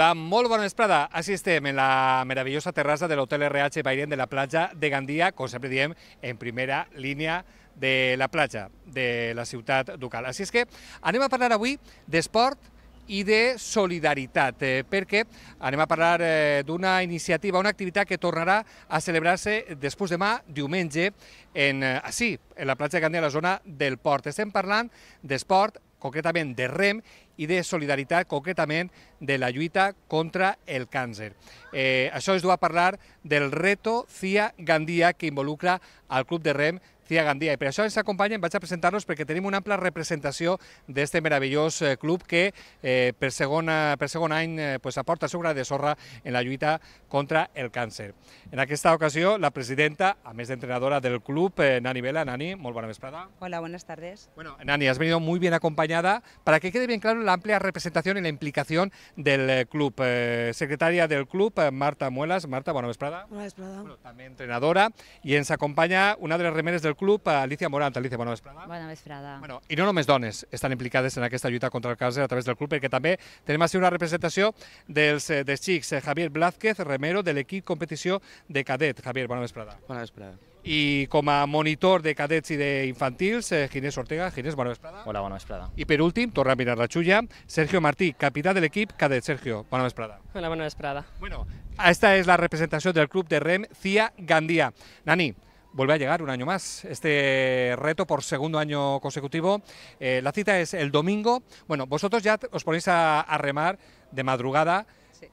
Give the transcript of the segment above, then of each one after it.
Hola, molt bona vesprada. Assistem en la meravellosa terrassa de l'Hotel RH Bairén de la platja de Gandia, com sempre diem, en primera línia de la platja de la ciutat ducal. Així és que anem a parlar avui d'esport, i de solidaritat, eh, perquè anem a parlar eh, d'una iniciativa, una activitat que tornarà a celebrar-se després demà, diumenge, en, eh, en la platja de Gandia, a la zona del Port. Estem parlant d'esport concretament de REM, i de solidaritat, concretament de la lluita contra el càncer. Eh, això es du a parlar del reto CIA Gandia que involucra al Club de REM Cia Gandia. I per això ens acompanyen, vaig a presentar-los perquè tenim una ampla representació d'aquest meravellós eh, club que eh, per, segon, per segon any eh, pues, aporta el seu de sorra en la lluita contra el càncer. En aquesta ocasió, la presidenta, a més d'entrenadora del club, eh, Nani Vela. Nani, molt bona vesprada. Hola, buenas tardes. Bueno, Nani, has venido muy bien acompañada para que quede bien claro la amplia representación y la implicación del club. secretaria del club, Marta Muelas. Marta, bona vesprada. Bona vesprada. Bueno, també entrenadora i ens acompanya una de les remeres del club, Alicia Morant. Alicia, bona vesprada. Bona vesprada. Bueno, I no només dones estan implicades en aquesta lluita contra el càncer a través del club, perquè també tenim així una representació dels, eh, dels xics, eh, Javier Blázquez Remero, de l'equip competició de cadet. Javier, bona vesprada. Bona vesprada. I com a monitor de cadets i d'infantils, eh, Ginés Ortega. Ginés, bona vesprada. Hola, bona vesprada. I per últim, torna a mirar la xulla, Sergio Martí, capità de l'equip cadet. Sergio, bona vesprada. Hola, bona vesprada. Bueno, aquesta és la representació del club de rem CIA Gandia. Nani, vuelve a llegar un año más este reto por segundo año consecutivo. Eh, la cita es el domingo. Bueno, vosotros ya os ponéis a, remar de madrugada.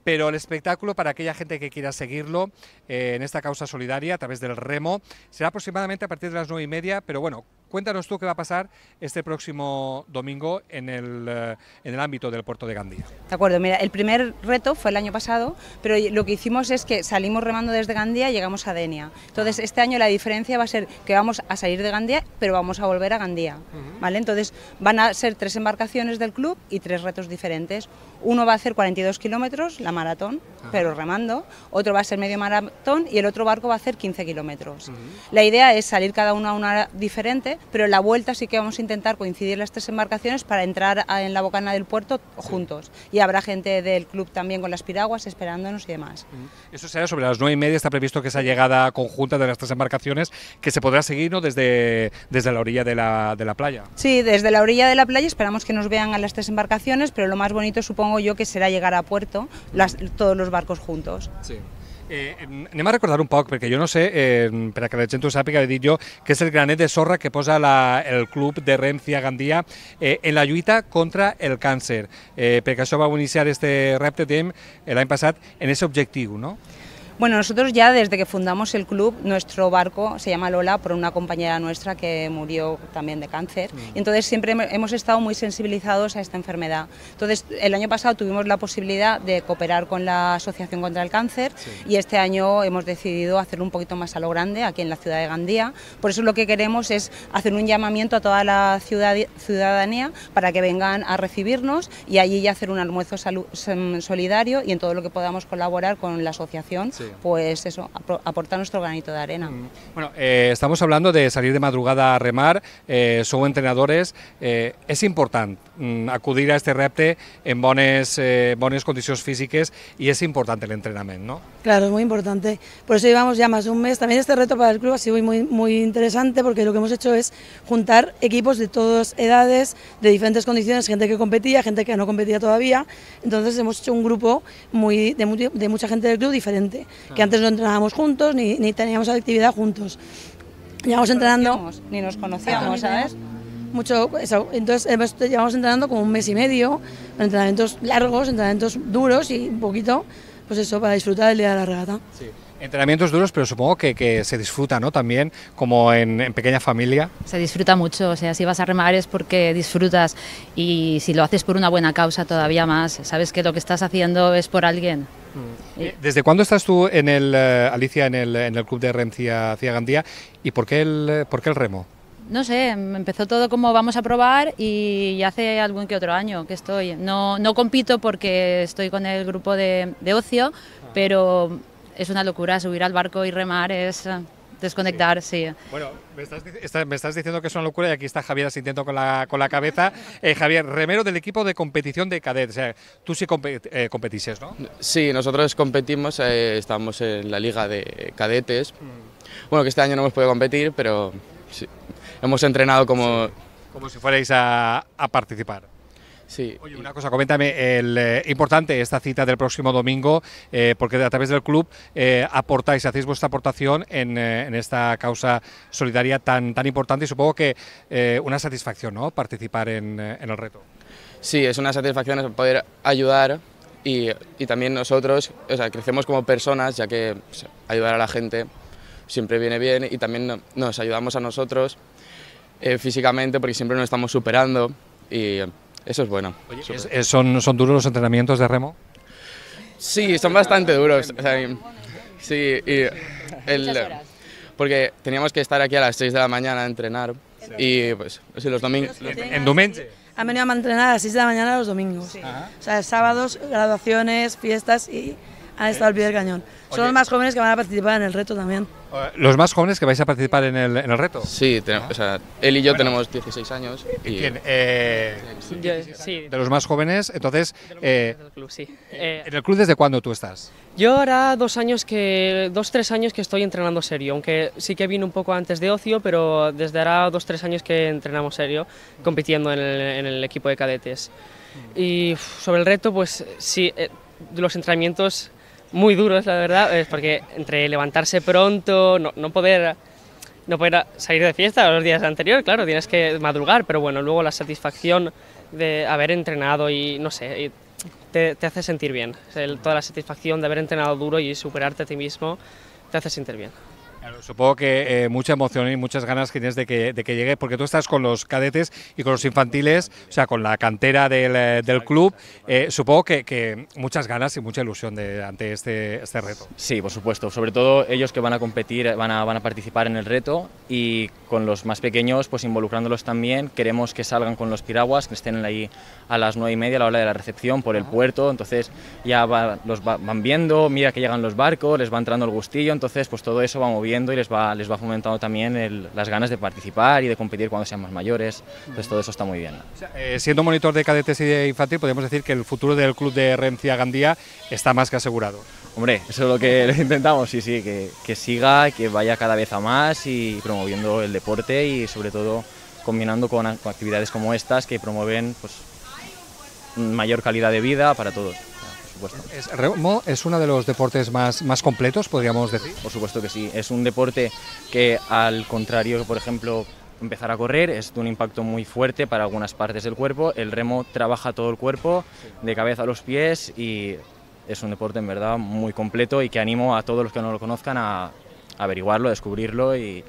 Pero el espectáculo para aquella gente que quiera seguirlo eh, en esta causa solidaria a través del remo será aproximadamente a partir de las nueve y media. Pero bueno, Cuéntanos tú qué va a pasar este próximo domingo en el, eh, en el ámbito del puerto de Gandía. De acuerdo, mira, el primer reto fue el año pasado, pero lo que hicimos es que salimos remando desde Gandía y llegamos a Denia. Entonces, este año la diferencia va a ser que vamos a salir de Gandía, pero vamos a volver a Gandía. ¿vale? Entonces, van a ser tres embarcaciones del club y tres retos diferentes. Uno va a hacer 42 kilómetros, la maratón, pero remando. Otro va a ser medio maratón y el otro barco va a hacer 15 kilómetros. La idea es salir cada uno a una hora diferente pero en la vuelta sí que vamos a intentar coincidir las tres embarcaciones para entrar en la bocana del puerto juntos. Y habrá gente del club también con las piraguas esperándonos y demás. Mm. Eso será sobre las nueve y media, está previsto que esa llegada conjunta de las tres embarcaciones que se podrá seguir desde, desde la orilla de la, playa. Sí, desde la orilla de la playa esperamos que nos vean a las tres embarcaciones, pero lo más bonito supongo yo que será llegar a puerto todos los barcos juntos. Sí. Eh, anem a recordar un poc, perquè jo no sé, eh, per a que la gent ho sàpiga, he dit jo, que és el granet de sorra que posa la, el club de Rencia Gandia eh, en la lluita contra el càncer, eh, perquè això va iniciar este repte eh, l'any passat en aquest objectiu, no? Bueno, nosotros ya desde que fundamos el club, nuestro barco se llama Lola por una compañera nuestra que murió también de cáncer. Y mm. entonces siempre hemos estado muy sensibilizados a esta enfermedad. Entonces, el año pasado tuvimos la posibilidad de cooperar con la Asociación contra el Cáncer y este año hemos decidido hacerlo un poquito más a lo grande aquí en la ciudad de Gandía. Por eso lo que queremos es hacer un llamamiento a toda la ciudadanía para que vengan a recibirnos y allí ya hacer un almuerzo mm, solidario y en todo lo que podamos colaborar con la asociación pues eso, aportar nuestro granito de arena. Mm. Bueno, eh, estamos hablando de salir de madrugada a remar, eh, son entrenadores, eh, es importante Mm, acudir a este repte en buenas eh, condiciones físicas y y importante importante entrenamiento. entrenamiento es muy importante. Por eso llevamos ya más de un mes. También este reto para el club ha sido muy, muy interesante porque lo que hemos hecho es juntar equipos de todas edades, de diferentes condiciones, gente que competía, gente que no competía todavía. Entonces hemos hecho un grupo muy, de, mucha gente del club diferente, que antes no entrenábamos juntos ni, ni teníamos actividad juntos. Llevamos entrenando... Ni nos conocíamos, ¿sabes? mucho eso. Entonces llevamos entrenando como un mes y medio, entrenamientos largos, entrenamientos duros y un poquito, pues eso, para disfrutar el día de la regata. Sí. Entrenamientos duros, pero supongo que, que, se disfruta, ¿no? También, como en, pequeña familia. Se disfruta mucho, o sea, si vas a remar es porque disfrutas y si lo haces por una buena causa todavía más, sabes que lo que estás haciendo es por alguien. Mm. Eh, ¿Desde cuándo estás tú en el, eh, Alicia, en el, en el club de Rencia Gandía y por qué el, eh, por qué el remo? no sé, empezó todo como vamos a probar y hace algún que otro año que estoy. No, no compito porque estoy con el grupo de, ocio, ah. pero es una locura subir al barco y remar, es eh, desconectar, sí. Bueno, me estás, diciendo que es una locura y aquí está Javier asintiendo con la, con la cabeza. Eh, Javier, remero del equipo de competición de cadetes. tú sí eh, competís, ¿no? Sí, nosotros competimos, estamos en la liga de cadetes. Mm. Bueno, que este año no hemos podido competir, pero sí hemos entrenado como... como si fuerais a, a participar. Sí. Oye, una cosa, coméntame, el, eh, importante esta cita del próximo domingo, eh, porque a través del club eh, aportáis, hacéis vuestra aportación en, en, esta causa solidaria tan, tan importante y supongo que una satisfacción, ¿no?, participar en, en, el reto. Sí, es una satisfacción poder ayudar y, y también nosotros, o sea, crecemos como personas, ya que ayudar a la gente siempre viene bien y también nos ayudamos a nosotros eh, físicamente porque siempre nos estamos superando y eso es bueno. Eh, ¿son, ¿Son duros los entrenamientos de remo? Sí, son bastante duros. sí, porque teníamos que estar aquí a las 6 de la mañana a entrenar y pues los domingos... ¿En domingo? Han venido a entrenar a las 6 de la mañana los domingos. O sea, sábados, graduaciones, fiestas y han estado al pie del cañón. Son los más jóvenes que van a participar en el reto también. Eh, ¿Los más jóvenes que vais a participar en el, reto? Sí, él y yo tenemos 16 años. Y eh, De los más jóvenes, entonces... Eh, club, sí. Eh, ¿En el club desde cuándo tú estás? Yo ahora dos años que... dos, tres años que estoy entrenando serio, aunque sí que vine un poco antes de ocio, pero desde ahora dos, tres años que entrenamos serio, compitiendo en el, en el equipo de cadetes. Mm. Y sobre el reto, pues sí, los entrenamientos muy duros, la verdad, es porque entre levantarse pronto, no, no poder no poder salir de fiesta los días anteriores, claro, tienes que madrugar, pero bueno, luego la satisfacción de haber entrenado y no sé, te, hace sentir bien. toda la satisfacción de haber entrenado duro y superarte a ti mismo te hace sentir bien supongo que eh, mucha emoción y muchas ganas que tienes de que, de que, llegue, porque tú estás con los cadetes y con los infantiles, o sea, con la cantera del, eh, del club. Eh, supongo que, que, muchas ganas y mucha ilusión de, ante este, este reto. Sí, por supuesto. Sobre todo ellos que van a competir, van a, van a participar en el reto y con los más pequeños, pues involucrándolos también. Queremos que salgan con los piraguas, que estén ahí a las nueve y media a la hora de la recepción por el puerto. Entonces ya los van viendo, mira que llegan los barcos, les va entrando el gustillo. Entonces, pues todo eso va moviendo y les va, les va fomentando también las ganas de participar y de competir cuando sean más mayores. Entonces todo eso está muy bien. Eh, siendo monitor de cadetes y de infantil, podemos decir que el futuro del club de Rencia Gandía está más que asegurado. Hombre, eso es lo que intentamos, sí, sí, que, que siga, que vaya cada vez a más y promoviendo el deporte y sobre todo combinando con actividades como estas que promueven pues, mayor calidad de vida para todos remo es uno de los deportes más, más completos, podríamos decir? Por supuesto que sí. Es un deporte que, al contrario, por ejemplo, empezar a correr es de un impacto muy fuerte para algunas partes del cuerpo. El remo trabaja todo el cuerpo, de cabeza a los pies, y es un deporte en verdad muy completo y que animo a todos los que no lo conozcan a averiguarlo, a descubrirlo y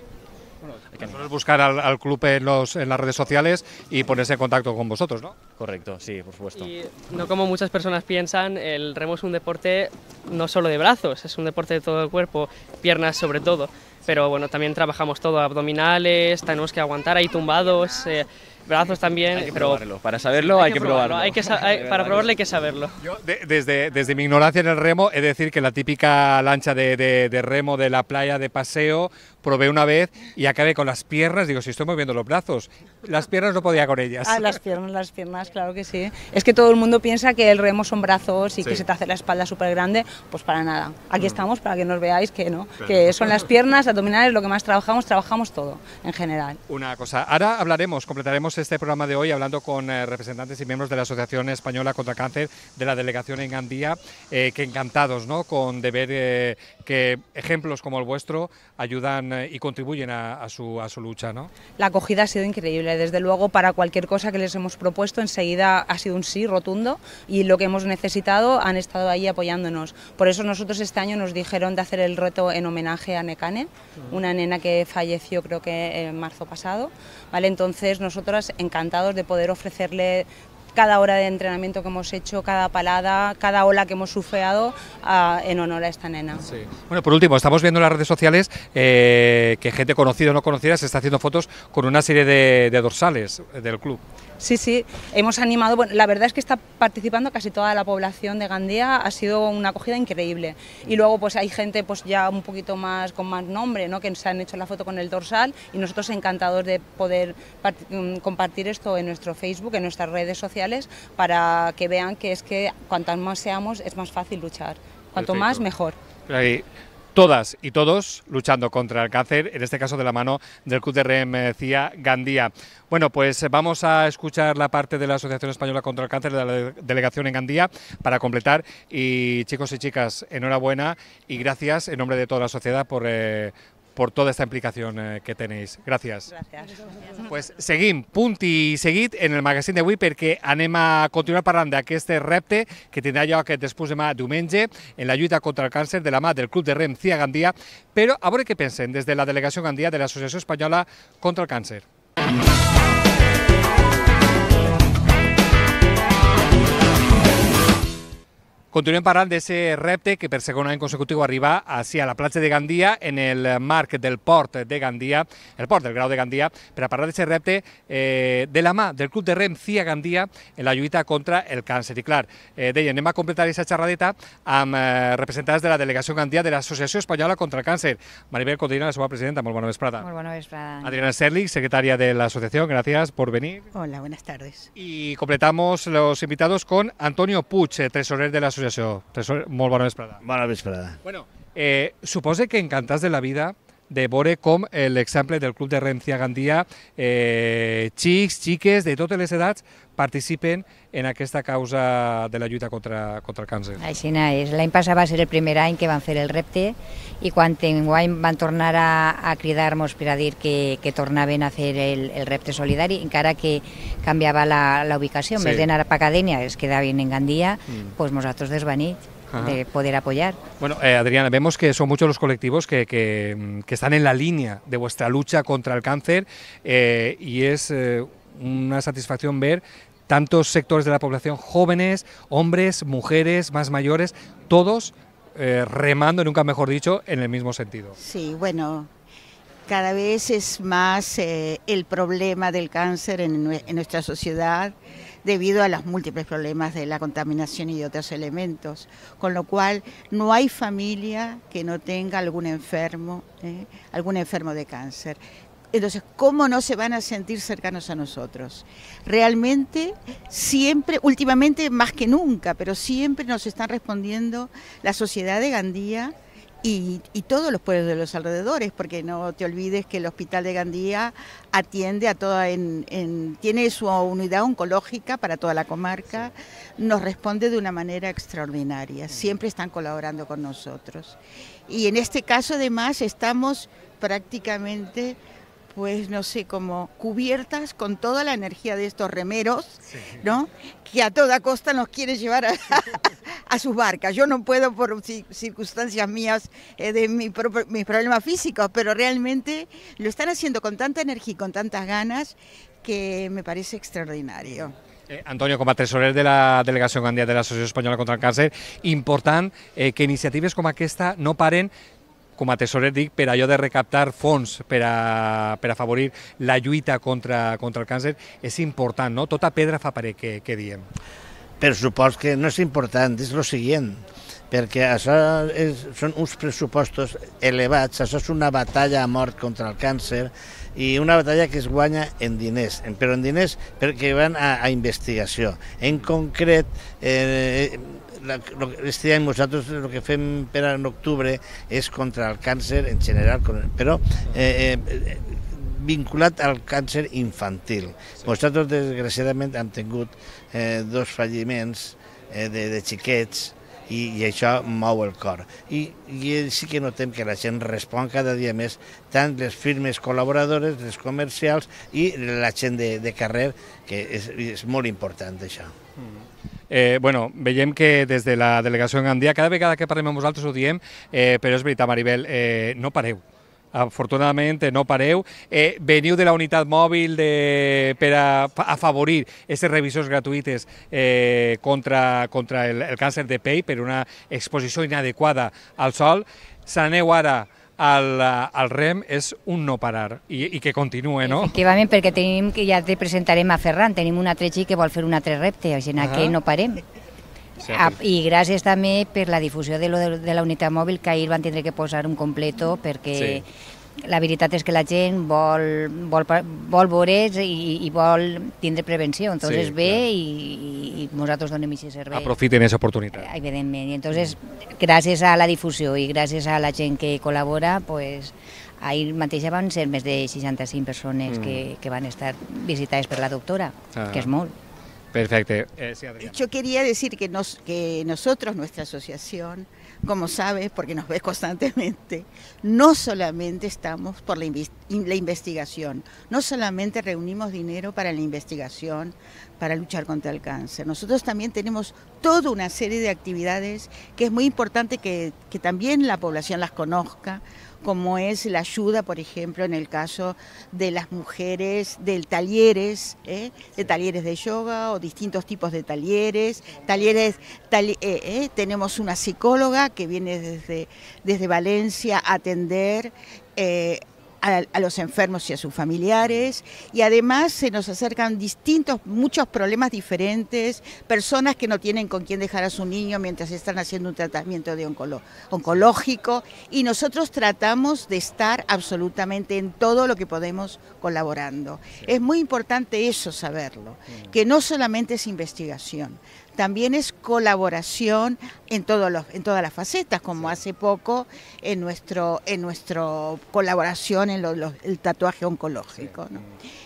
hay que buscar al, club en, las redes sociales y ponerse en contacto con vosotros, ¿no? Correcto, sí, por supuesto. Y no como muchas personas piensan, el remo es un deporte no solo de brazos, es un deporte de todo el cuerpo, piernas sobre todo. Pero bueno, también trabajamos todo, abdominales, tenemos que aguantar ahí tumbados. Eh, brazos también. pero probarlo. Para saberlo hay, que, probarlo. Hay que para probarlo hay que saberlo. desde, desde mi ignorancia en el remo, he decir que la típica lancha de, remo de la playa de paseo, probé una vez y acabé con las piernas, digo, si estoy moviendo los brazos, las piernas no podía con ellas. Ah, las piernas, las piernas, claro que sí. Es que todo el mundo piensa que el remo son brazos y que se te hace la espalda súper grande, pues para nada. Aquí estamos para que nos veáis que no, que son las piernas, abdominales, lo que más trabajamos, trabajamos todo en general. Una cosa, ahora hablaremos, completaremos este programa de hoy hablando con eh, representantes y miembros de la Asociación Española contra Cáncer de la Delegación en Gandía, eh, que encantados, ¿no? Con de ver eh, que ejemplos como el vuestro ayudan eh, y contribuyen a, su, a su lucha. ¿no? La acogida ha sido increíble, desde luego para cualquier cosa que les hemos propuesto enseguida ha sido un sí rotundo y lo que hemos necesitado han estado ahí apoyándonos. Por eso nosotros este año nos dijeron de hacer el reto en homenaje a Nekane, mm. una nena que falleció creo que en marzo pasado. ¿vale? Entonces nosotras encantados de poder ofrecerle cada hora de entrenamiento que hemos hecho, cada palada, cada ola que hemos sufeado ah, en honor a esta nena. Bueno, por último, estamos viendo en las redes sociales eh, que gente conocida o no conocida se está haciendo fotos con una serie de, dorsales del club. Sí, sí, hemos animado, bueno, la verdad es que está participando casi toda la población de Gandía, ha sido una acogida increíble. Y luego pues hay gente pues ya un poquito más con más nombre, que se han hecho la foto con el dorsal y nosotros encantados de poder mm, compartir esto en nuestro Facebook, en nuestras redes sociales para que vean que es que cuantas más seamos es más fácil luchar. Cuanto más, mejor. todas y todos luchando contra el cáncer, en este caso de la mano del CUT de Gandía. Bueno, pues eh, vamos a escuchar la parte de la Asociación Española contra el Cáncer de la delegación en Gandía para completar. Y chicos y chicas, enhorabuena y gracias en nombre de toda la sociedad por, eh, por toda esta implicación eh, que tenéis. Gràcies. Gracias. Pues seguim, punt i seguit, en el magazín d'avui perquè anem a continuar parlant d'aquest repte que tindrà lloc després demà diumenge en la lluita contra el càncer de la mà del Club de Rem Cia Gandia, però a veure què pensen des de la delegació Gandia de l'Associació Espanyola contra el Càncer. Mm. Continuem parlant de ser repte que per segon any consecutiu arriba a la platja de Gandia en el marc del port de Gandia, el port del grau de Gandia, per a parlar de ser repte eh, de la mà del club de rem Cia Gandia en la lluita contra el càncer. I clar, eh, deien, anem a completar aquesta xerradeta amb eh, representants de la delegació Gandia de l'Associació Espanyola contra el Càncer. Maribel Codrina, la seva presidenta, molt bona vesprada. Molt bona vesprada. Adriana Serlik, secretària de l'associació, gràcies per venir. Hola, buenas tardes. I completamos los invitados con Antonio Puig, eh, tresorer de la l'associació. Molt bona vesprada. Bona vesprada. Bueno, eh, suposa que encantats de la vida de veure com l'exemple del club de Rencia Gandia, eh, xics, xiques de totes les edats participen en aquesta causa de la lluita contra, contra el càncer. Així és. L'any passat va ser el primer any que van fer el repte i quan enguany van tornar a, a cridar-nos per a dir que, que tornaven a fer el, el repte solidari, encara que canviava la, la ubicació, sí. més d'anar a Pacadènia, es quedaven en Gandia, mm. doncs nosaltres desvenits. de poder apoyar. Bueno, eh, Adriana, vemos que son muchos los colectivos mm, que, están en la línea de vuestra lucha contra el cáncer eh, y es eh, una satisfacción ver tantos sectores de la población, jóvenes, hombres, mujeres, más mayores, todos remando, nunca mejor dicho, en el mismo sentido. Sí, bueno, cada vez es más el problema del cáncer en nuestra sociedad debido a los múltiples problemas de la contaminación y de otros elementos. Con lo cual, no hay familia que no tenga algún enfermo, ¿eh? algún enfermo de cáncer. Entonces, ¿cómo no se van a sentir cercanos a nosotros? Realmente, siempre, últimamente más que nunca, pero siempre nos están respondiendo la sociedad de Gandía, y, todos los pueblos de los alrededores, porque no te olvides que el Hospital de Gandía atiende a toda, en, tiene su unidad oncológica para toda la comarca, nos responde de una manera extraordinaria, siempre están colaborando con nosotros. Y en este caso además estamos prácticamente pues no sé, como cubiertas con toda la energía de estos remeros, ¿no? Que a toda costa nos quiere llevar a, a sus barcas. Yo no puedo por circunstancias mías eh, de mi mis problemas físicos, pero realmente lo están haciendo con tanta energía y con tantas ganas que me parece extraordinario. Eh, Antonio, como tesorero de la Delegación Gandía de la Asociación Española contra el Cáncer, importante eh, que iniciativas como esta no paren como a tesorer dic, de recaptar fondos para para la lluita contra, contra el cáncer. Es importante, no? Tota pedra fa parer, que, que Per supost que no és important, és el següent, perquè això és, són uns pressupostos elevats, això és una batalla a mort contra el càncer i una batalla que es guanya en diners, però en diners perquè van a, a investigació. En concret, eh, este any nosaltres el que fem per a l'octubre és contra el càncer en general, però eh, eh, vinculat al càncer infantil. Sí. Nosaltres, desgraciadament, hem tingut eh, dos falliments eh, de, de xiquets, i, i això mou el cor. I, I eh, sí que notem que la gent respon cada dia més, tant les firmes col·laboradores, les comercials i la gent de, de carrer, que és, és molt important això. Mm. Eh, bueno, veiem que des de la delegació en Gandia, cada vegada que parlem amb vosaltres ho diem, eh, però és veritat, Maribel, eh, no pareu afortunadament no pareu. Eh, veniu de la unitat mòbil de, per a afavorir aquestes revisions gratuïtes eh, contra, contra el, el càncer de pell per una exposició inadequada al sol. S'aneu ara al, al REM és un no parar i, i que continue, no? Efectivament, perquè tenim, ja te presentarem a Ferran, tenim un altre xic que vol fer un altre repte, o sigui, uh -huh. que no parem. Ah, I gràcies també per la difusió de, lo de, de la unitat mòbil, que ahir van tindre que posar un completo perquè sí. la veritat és que la gent vol, vol, vol veure's i, i vol tindre prevenció, entonces sí, ve i, i nosaltres donem aquest servei. Aprofiten aquesta oportunitat. Eh, evidentment, i entonces gràcies a la difusió i gràcies a la gent que col·labora, pues, Ahir mateix van ser més de 65 persones mm. que, que van estar visitades per la doctora, ah. que és molt. Perfecto. Eh, Yo quería decir que, nos, que nosotros, nuestra asociación, como sabes, porque nos ves constantemente, no solamente estamos por la, investigación, no solamente reunimos dinero para la investigación, para luchar contra el cáncer, nosotros también tenemos toda una serie de actividades que es muy importante que también la población las conozca, como es la ayuda, por ejemplo, en el caso de las mujeres, del talleres, ¿eh? de talleres de yoga o distintos tipos de talleres. talleres eh, eh, tenemos una psicóloga que viene desde, desde Valencia a atender a, los enfermos y a sus familiares y además se nos acercan distintos, muchos problemas diferentes, personas que no tienen con quién dejar a su niño mientras están haciendo un tratamiento de oncológico y nosotros tratamos de estar absolutamente en todo lo que podemos colaborando. Es muy importante eso saberlo, mm. que no solamente es investigación, también es colaboración en, todos los, en todas las facetas, como hace poco en nuestro, en nuestro colaboración en el tatuaje oncológico.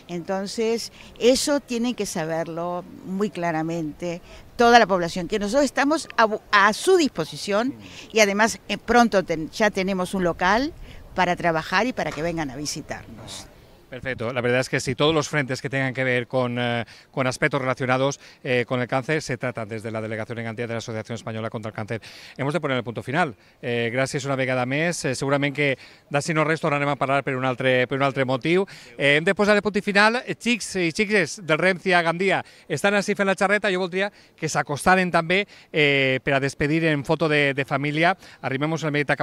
Entonces, eso tiene que saberlo muy claramente toda la población, que nosotros estamos a, su disposición y además eh, pronto ya tenemos un local para trabajar y para que vengan a visitarnos. Perfecto. La verdad es que si todos los frentes que tengan que ver con, eh, aspectos relacionados eh, con el cáncer se tratan desde la Delegación en Cantidad de la Asociación Española contra el Cáncer. Hemos de poner el punto final. Eh, gracias una vegada més. seguramente segurament que si no ahora ahora a parar por un altre, per un altre motivo Eh, de punt final. Chics y Chiques del Rencia Gandía, están así en la yo Jo voldria que se acostaren también para despedir en foto de, familia, arrimemos la medita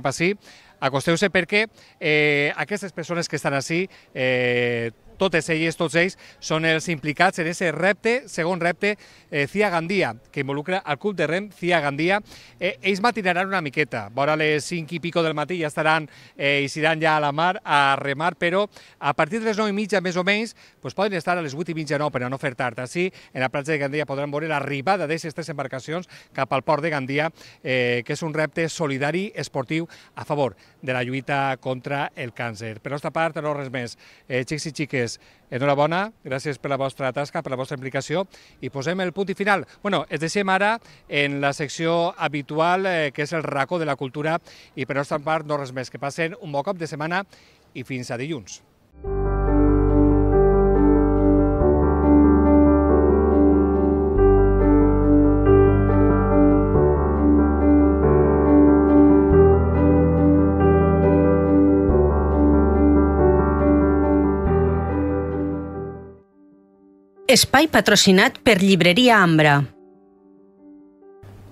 acosteu-se perquè eh, aquestes persones que estan així eh, totes elles, tots ells, són els implicats en aquest repte, segon repte, eh, Cia Gandia, que involucra el club de rem Cia Gandia. Eh, ells matinaran una miqueta, vora les 5 i pico del matí ja estaran eh, i seran ja a la mar a remar, però a partir de les 9 i mitja, més o menys, pues poden estar a les 8 i mitja, no, però no fer tard. Així, en la platja de Gandia podran veure l'arribada d'aquestes tres embarcacions cap al port de Gandia, eh, que és un repte solidari esportiu a favor de la lluita contra el càncer. Per nostra part, no res més. Eh, xics i xiques, Gràcies, enhorabona, gràcies per la vostra tasca, per la vostra implicació i posem el punt i final. Bueno, ens deixem ara en la secció habitual, eh, que és el racó de la cultura i per nostra part no res més. Que passen un bon cop de setmana i fins a dilluns. patrocinat per Librería Ambra.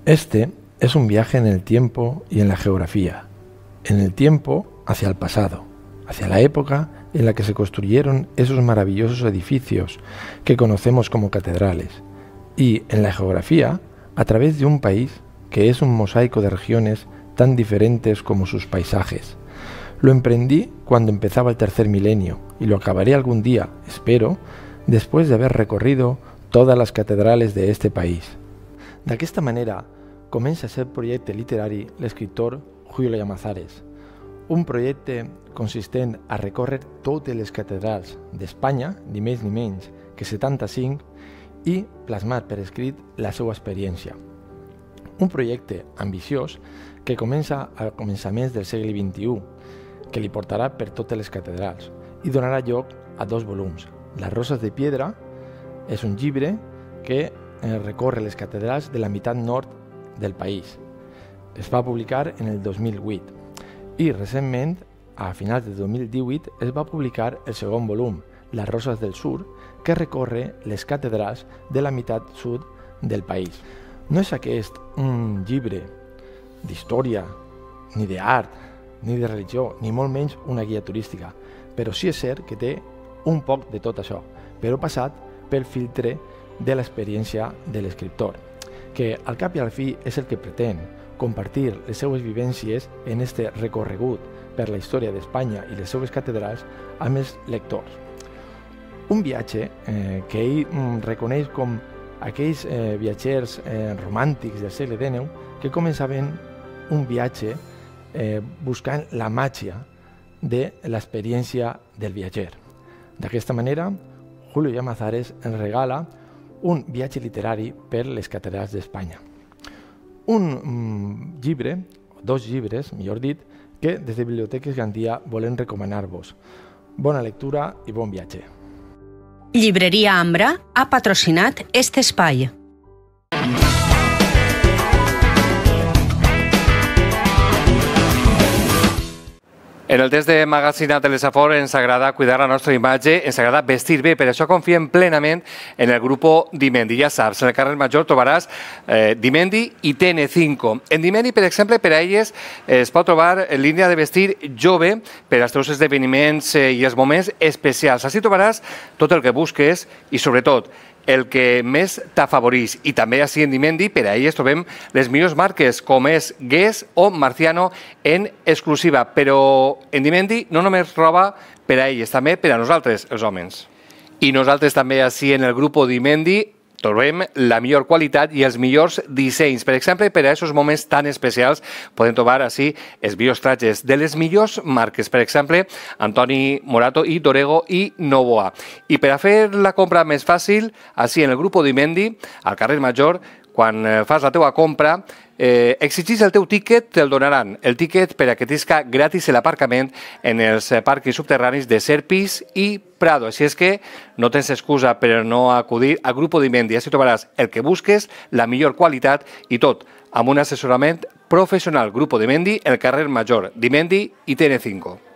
Este es un viaje en el tiempo y en la geografía. En el tiempo hacia el pasado, hacia la época en la que se construyeron esos maravillosos edificios que conocemos como catedrales. Y en la geografía a través de un país que es un mosaico de regiones tan diferentes como sus paisajes. Lo emprendí cuando empezaba el tercer milenio y lo acabaré algún día, espero, después de haber recorrido todas las catedrales de este país. De esta manera, comienza a ser literario literari escritor Julio Llamazares, un projecte en a todas las catedrales de España, ni més ni menys que 75, y plasmar per escrit la su experiencia, Un proyecto ambicioso que comienza a començaments del siglo XXI, que le portará per todas les catedrales i donarà lloc a dos volúmenes. Las Rosas de Piedra és un llibre que eh, recorre les catedrals de la meitat nord del país. Es va publicar en el 2008 i recentment, a finals de 2018, es va publicar el segon volum, Las Rosas del Sur, que recorre les catedrals de la meitat sud del país. No és aquest un llibre d'història, ni d'art, ni de religió, ni molt menys una guia turística, però sí és cert que té un poc de tot això, però passat pel filtre de l'experiència de l'escriptor, que al cap i al fi és el que pretén, compartir les seues vivències en este recorregut per la història d'Espanya i les seues catedrals amb els lectors. Un viatge eh, que ell mm, reconeix com aquells eh, viatgers eh, romàntics del segle XIX que començaven un viatge eh, buscant la màgia de l'experiència del viatger. D'aquesta manera, Julio Llamazares ens regala un viatge literari per les catedrals d'Espanya. Un mm, llibre, dos llibres, millor dit, que des de Biblioteques Gandia volen recomanar-vos. Bona lectura i bon viatge. Llibreria Ambra ha patrocinat este espai. Mm. En el test de Magazine Telesafor ens agrada cuidar la nostra imatge, ens agrada vestir bé, per això confiem plenament en el grup Dimendi. Ja saps, en el carrer Major trobaràs eh, Dimendi i TN5. En Dimendi, per exemple, per a elles es pot trobar línia de vestir jove per als teus esdeveniments eh, i els moments especials. Així trobaràs tot el que busques i, sobretot, el que més t'afavorís. I també a Siguendimendi, per a ells trobem les millors marques, com és Guess o Marciano, en exclusiva. Però en Dimendi no només roba per a ells, també per a nosaltres, els homes. I nosaltres també, així en el grup Dimendi, trobem la millor qualitat i els millors dissenys. Per exemple, per a aquests moments tan especials podem trobar així els millors trajes de les millors marques, per exemple, Antoni Morato i Dorego i Novoa. I per a fer la compra més fàcil, així en el grup Dimendi, al carrer Major, quan eh, fas la teua compra, eh, exigis el teu tíquet, te'l donaran. El tíquet per a que tisca gratis l'aparcament en els eh, parcs subterranis de Serpis i Prado. Així és que no tens excusa per no acudir a Grupo Dimendi. Així trobaràs el que busques, la millor qualitat i tot amb un assessorament professional. Grupo Dimendi, el carrer Major, Dimendi i TN5.